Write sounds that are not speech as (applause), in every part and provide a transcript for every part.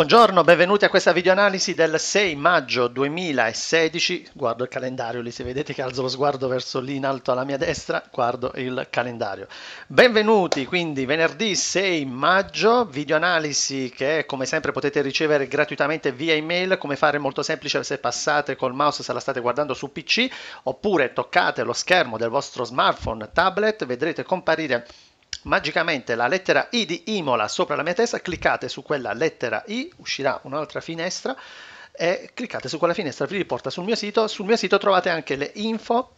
Buongiorno, benvenuti a questa videoanalisi del 6 maggio 2016. Guardo il calendario, lì se vedete che alzo lo sguardo verso lì in alto alla mia destra, guardo il calendario. Benvenuti, quindi venerdì 6 maggio, videoanalisi che come sempre potete ricevere gratuitamente via email, come fare molto semplice se passate col mouse se la state guardando su PC, oppure toccate lo schermo del vostro smartphone, tablet, vedrete comparire magicamente la lettera I di Imola sopra la mia testa, cliccate su quella lettera I, uscirà un'altra finestra e cliccate su quella finestra vi riporta sul mio sito, sul mio sito trovate anche le info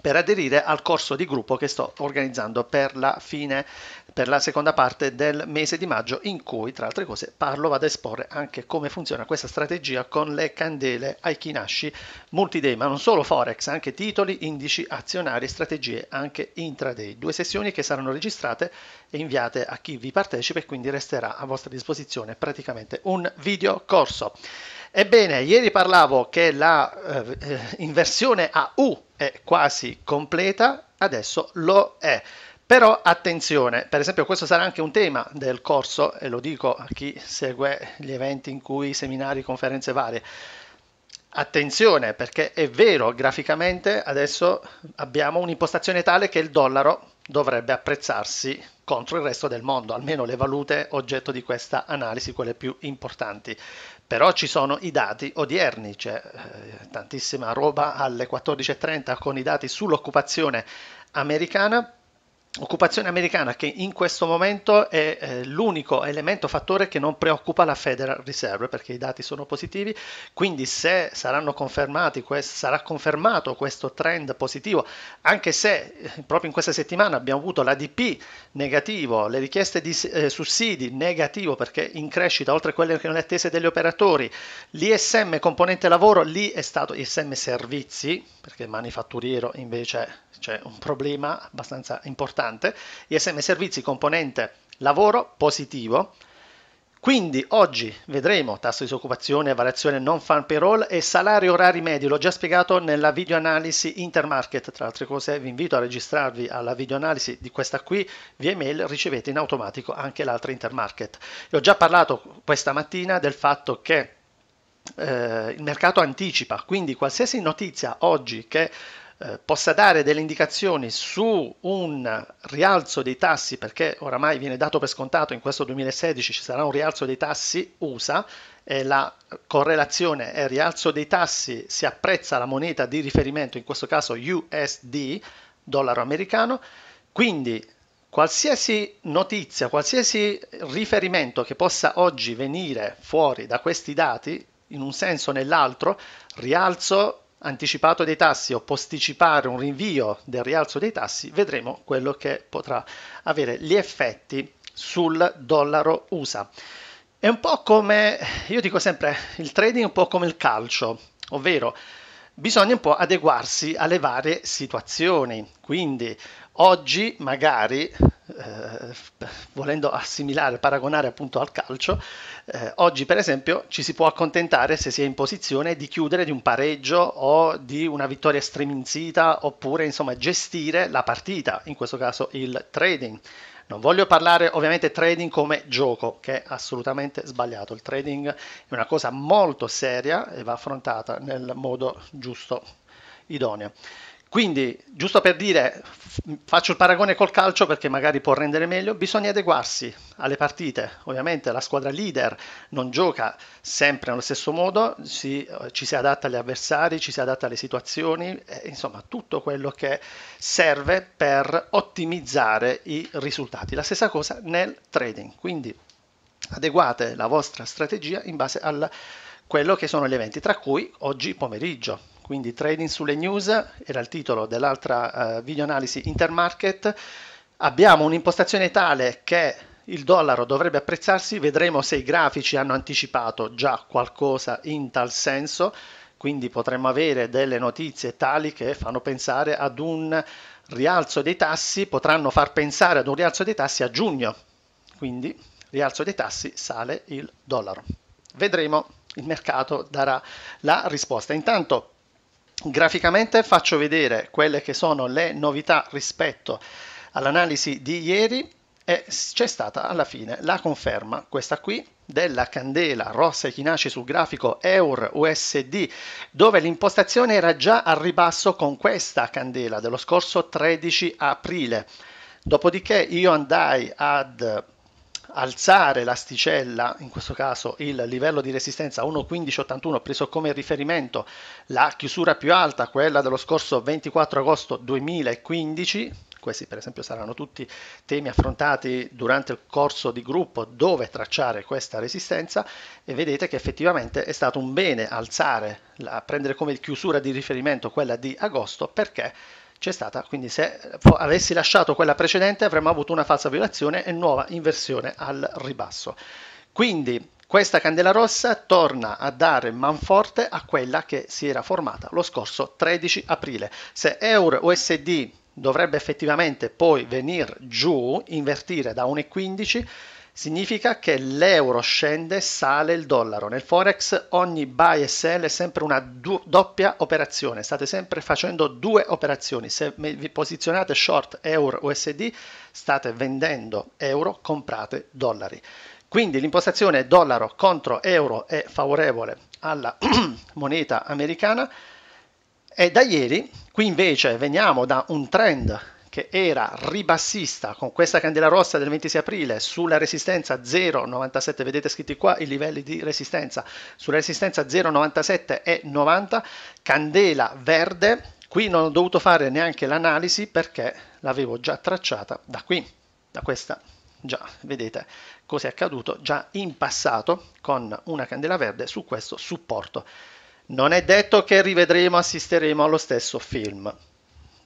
per aderire al corso di gruppo che sto organizzando per la fine, per la seconda parte del mese di maggio in cui tra altre cose parlo, vado a esporre anche come funziona questa strategia con le candele ai Aikinashi multiday, ma non solo Forex, anche titoli, indici, azionari, strategie anche intraday. Due sessioni che saranno registrate e inviate a chi vi partecipa e quindi resterà a vostra disposizione praticamente un video corso. Ebbene, ieri parlavo che la eh, eh inversione a U è quasi completa, adesso lo è. Però attenzione, per esempio questo sarà anche un tema del corso, e lo dico a chi segue gli eventi in cui seminari, conferenze varie. Attenzione perché è vero, graficamente adesso abbiamo un'impostazione tale che il dollaro dovrebbe apprezzarsi contro il resto del mondo, almeno le valute oggetto di questa analisi, quelle più importanti. Però ci sono i dati odierni, c'è cioè, eh, tantissima roba alle 14.30 con i dati sull'occupazione americana occupazione americana che in questo momento è eh, l'unico elemento fattore che non preoccupa la Federal Reserve perché i dati sono positivi quindi se saranno confermati quest- sarà confermato questo trend positivo anche se eh, proprio in questa settimana abbiamo avuto l'ADP negativo le richieste di eh, sussidi negativo perché in crescita oltre a quelle che erano le attese degli operatori l'ISM componente lavoro lì è stato ISM servizi perché manifatturiero invece c'è un problema abbastanza importante importante, ISM Servizi componente lavoro positivo, quindi oggi vedremo tasso di disoccupazione, variazione non fan payroll e salari orari medi, l'ho già spiegato nella videoanalisi intermarket, tra altre cose vi invito a registrarvi alla videoanalisi di questa qui, via email ricevete in automatico anche l'altra intermarket. E ho già parlato questa mattina del fatto che eh, il mercato anticipa, quindi qualsiasi notizia oggi che eh, possa dare delle indicazioni su un rialzo dei tassi, perché oramai viene dato per scontato in questo 2016 ci sarà un rialzo dei tassi USA, e la correlazione è rialzo dei tassi, si apprezza la moneta di riferimento, in questo caso USD, dollaro americano, quindi qualsiasi notizia, qualsiasi riferimento che possa oggi venire fuori da questi dati, in un senso o nell'altro, rialzo anticipato dei tassi o posticipare un rinvio del rialzo dei tassi, vedremo quello che potrà avere gli effetti sul dollaro USA. È un po' come, io dico sempre, il trading è un po' come il calcio, ovvero bisogna un po' adeguarsi alle varie situazioni, quindi Oggi magari, eh, volendo assimilare, paragonare appunto al calcio, eh, oggi per esempio ci si può accontentare se si è in posizione di chiudere di un pareggio o di una vittoria streminzita oppure insomma gestire la partita, in questo caso il trading. Non voglio parlare ovviamente trading come gioco, che è assolutamente sbagliato. Il trading è una cosa molto seria e va affrontata nel modo giusto, idoneo. Quindi, giusto per dire, faccio il paragone col calcio perché magari può rendere meglio, bisogna adeguarsi alle partite. Ovviamente la squadra leader non gioca sempre nello stesso modo, si, eh, ci si adatta agli avversari, ci si adatta alle situazioni, eh, insomma tutto quello che serve per ottimizzare i risultati. La stessa cosa nel trading, quindi adeguate la vostra strategia in base a quello che sono gli eventi, tra cui oggi pomeriggio quindi Trading sulle News, era il titolo dell'altra uh, eh, analisi intermarket. Abbiamo un'impostazione tale che il dollaro dovrebbe apprezzarsi, vedremo se i grafici hanno anticipato già qualcosa in tal senso, quindi potremmo avere delle notizie tali che fanno pensare ad un rialzo dei tassi, potranno far pensare ad un rialzo dei tassi a giugno, quindi rialzo dei tassi sale il dollaro. Vedremo, il mercato darà la risposta. Intanto Graficamente faccio vedere quelle che sono le novità rispetto all'analisi di ieri e c'è stata alla fine la conferma, questa qui, della candela rossa e chinaci sul grafico EUR USD, dove l'impostazione era già al ribasso con questa candela dello scorso 13 aprile. Dopodiché io andai ad alzare l'asticella, in questo caso il livello di resistenza 1.1581, preso come riferimento la chiusura più alta, quella dello scorso 24 agosto 2015, questi per esempio saranno tutti temi affrontati durante il corso di gruppo dove tracciare questa resistenza e vedete che effettivamente è stato un bene alzare, prendere come chiusura di riferimento quella di agosto perché c'è stata, quindi se avessi lasciato quella precedente avremmo avuto una falsa violazione e nuova inversione al ribasso. Quindi questa candela rossa torna a dare manforte a quella che si era formata lo scorso 13 aprile. Se EUR USD dovrebbe effettivamente poi venire giù, invertire da 1,15 significa che l'euro scende, sale il dollaro. Nel Forex ogni buy e sell è sempre una du- doppia operazione, state sempre facendo due operazioni. Se vi posizionate short euro USD, state vendendo euro, comprate dollari. Quindi l'impostazione dollaro contro euro è favorevole alla (clears throat) moneta americana e da ieri qui invece veniamo da un trend che era ribassista con questa candela rossa del 26 aprile sulla resistenza 0,97, vedete scritti qua i livelli di resistenza, sulla resistenza 0,97 e 90, candela verde, qui non ho dovuto fare neanche l'analisi perché l'avevo già tracciata da qui, da questa, già vedete cosa è accaduto già in passato con una candela verde su questo supporto. Non è detto che rivedremo, assisteremo allo stesso film.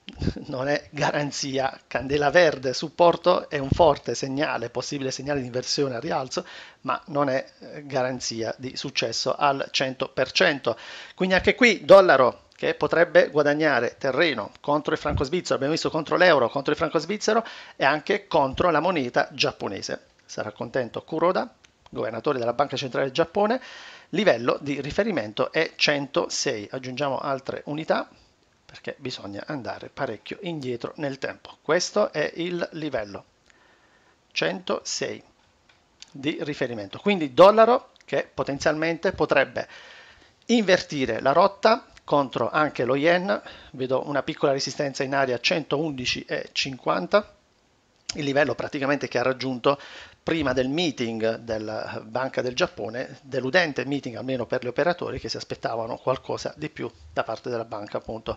(laughs) non è garanzia, candela verde, supporto è un forte segnale, possibile segnale di inversione al rialzo, ma non è eh, garanzia di successo al 100%. Quindi anche qui dollaro che potrebbe guadagnare terreno contro il franco svizzero, abbiamo visto contro l'euro, contro il franco svizzero e anche contro la moneta giapponese. Sarà contento Kuroda, governatore della Banca Centrale del Giappone, livello di riferimento è 106, aggiungiamo altre unità, perché bisogna andare parecchio indietro nel tempo. Questo è il livello 106 di riferimento, quindi dollaro che potenzialmente potrebbe invertire la rotta contro anche lo yen, vedo una piccola resistenza in area 111,50, il livello praticamente che ha raggiunto prima del meeting della eh, Banca del Giappone, deludente meeting almeno per gli operatori che si aspettavano qualcosa di più da parte della banca appunto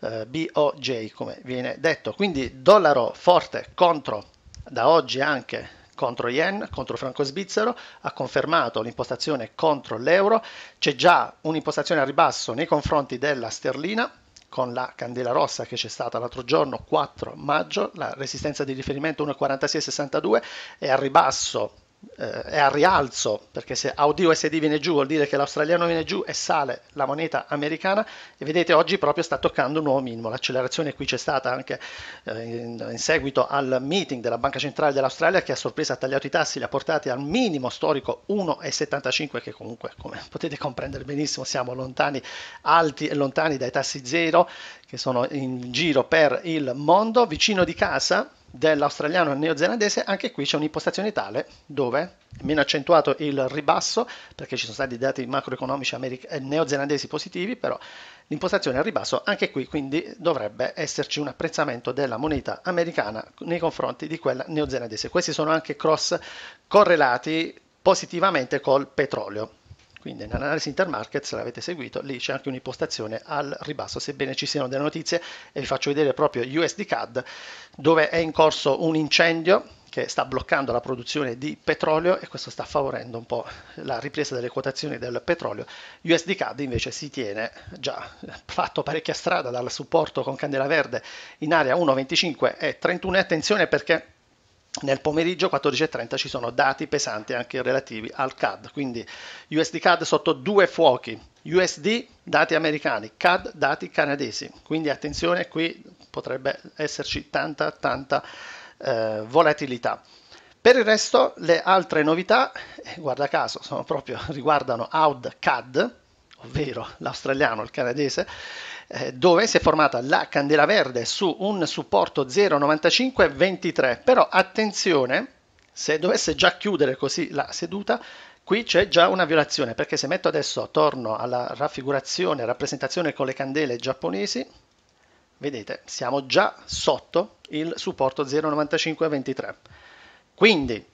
eh, BOJ come viene detto. Quindi dollaro forte contro da oggi anche contro yen, contro franco svizzero, ha confermato l'impostazione contro l'euro, c'è già un'impostazione a ribasso nei confronti della sterlina con la candela rossa che c'è stata l'altro giorno, 4 maggio, la resistenza di riferimento 1,4662 e al ribasso eh, è al rialzo, perché se Audio USD viene giù vuol dire che l'australiano viene giù e sale la moneta americana e vedete oggi proprio sta toccando un nuovo minimo, l'accelerazione qui c'è stata anche eh, in, in, seguito al meeting della Banca Centrale dell'Australia che a sorpresa ha tagliato i tassi, li ha portati al minimo storico 1,75 che comunque come potete comprendere benissimo siamo lontani, alti e lontani dai tassi zero che sono in giro per il mondo, vicino di casa dell'australiano al neozelandese, anche qui c'è un'impostazione tale dove è meno accentuato il ribasso, perché ci sono stati dati macroeconomici americ- eh, neozelandesi positivi, però l'impostazione è al ribasso anche qui quindi dovrebbe esserci un apprezzamento della moneta americana nei confronti di quella neozelandese. Questi sono anche cross correlati positivamente col petrolio. Quindi nell'analisi intermarket, se l'avete seguito, lì c'è anche un'impostazione al ribasso, sebbene ci siano delle notizie e vi faccio vedere proprio USD CAD dove è in corso un incendio che sta bloccando la produzione di petrolio e questo sta favorendo un po' la ripresa delle quotazioni del petrolio. USD CAD invece si tiene già fatto parecchia strada dal supporto con candela verde in area 1,25 e 31 e attenzione perché nel pomeriggio 14.30 ci sono dati pesanti anche relativi al CAD, quindi USD CAD sotto due fuochi, USD dati americani, CAD dati canadesi, quindi attenzione qui potrebbe esserci tanta tanta eh, volatilità. Per il resto le altre novità, eh, guarda caso, sono proprio, (laughs) riguardano AUD CAD, ovvero l'australiano, il canadese, eh, dove si è formata la candela verde su un supporto 0,9523. Però attenzione, se dovesse già chiudere così la seduta, qui c'è già una violazione, perché se metto adesso, torno alla raffigurazione, rappresentazione con le candele giapponesi, vedete, siamo già sotto il supporto 0,9523. Quindi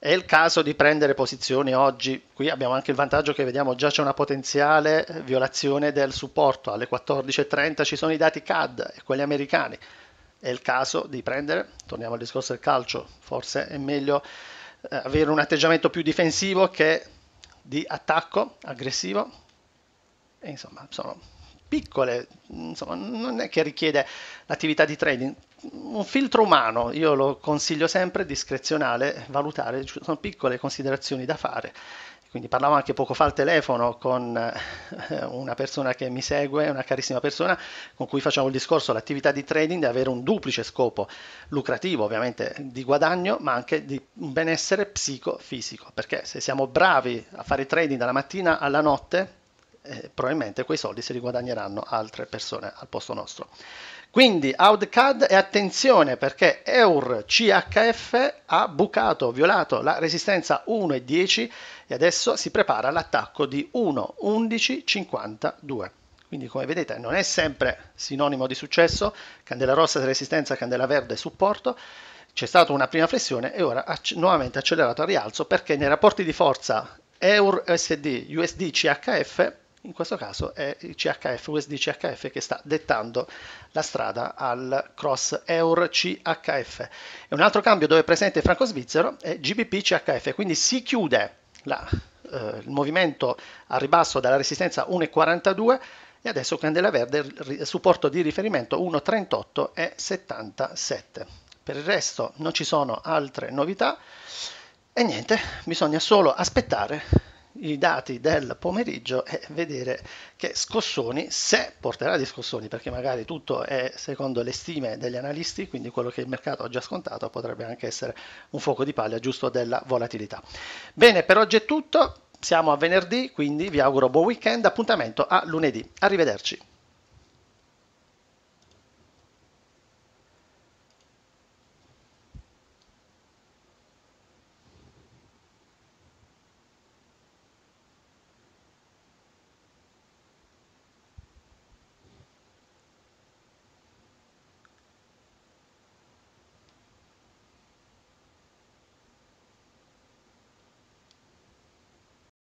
è il caso di prendere posizioni oggi. Qui abbiamo anche il vantaggio che vediamo già c'è una potenziale eh, violazione del supporto. Alle 14.30 ci sono i dati CAD e quelli americani. È il caso di prendere, torniamo al discorso del calcio, forse è meglio eh, avere un atteggiamento più difensivo che di attacco aggressivo. E insomma, sono piccole, insomma, non è che richiede l'attività di trading. Un filtro umano, io lo consiglio sempre, discrezionale, valutare, sono piccole considerazioni da fare. Quindi parlavo anche poco fa al telefono con eh, una persona che mi segue, una carissima persona, con cui facciamo il discorso, l'attività di trading deve avere un duplice scopo lucrativo, ovviamente di guadagno, ma anche di benessere psicofisico, perché se siamo bravi a fare trading dalla mattina alla notte, eh, probabilmente quei soldi si riguadagneranno altre persone al posto nostro. Quindi AudCAD e attenzione perché EUR CHF ha bucato, violato la resistenza 1 e 10 e adesso si prepara all'attacco di 1, 11, 52. Quindi come vedete non è sempre sinonimo di successo, candela rossa resistenza, candela verde supporto, c'è stata una prima flessione e ora acc nuovamente accelerato al rialzo perché nei rapporti di forza EUR USD USD CHF in questo caso è il CHF, USD CHF che sta dettando la strada al cross EUR CHF. E un altro cambio dove è presente il franco svizzero è GBP CHF, quindi si chiude la, eh, il movimento a ribasso dalla resistenza 1,42 e adesso candela verde, supporto di riferimento 1,38 e 77. Per il resto non ci sono altre novità e niente, bisogna solo aspettare i dati del pomeriggio e vedere che Scossoni, se porterà di Scossoni, perché magari tutto è secondo le stime degli analisti, quindi quello che il mercato ha già scontato potrebbe anche essere un fuoco di paglia giusto della volatilità. Bene, per oggi è tutto, siamo a venerdì, quindi vi auguro buon weekend, appuntamento a lunedì. Arrivederci.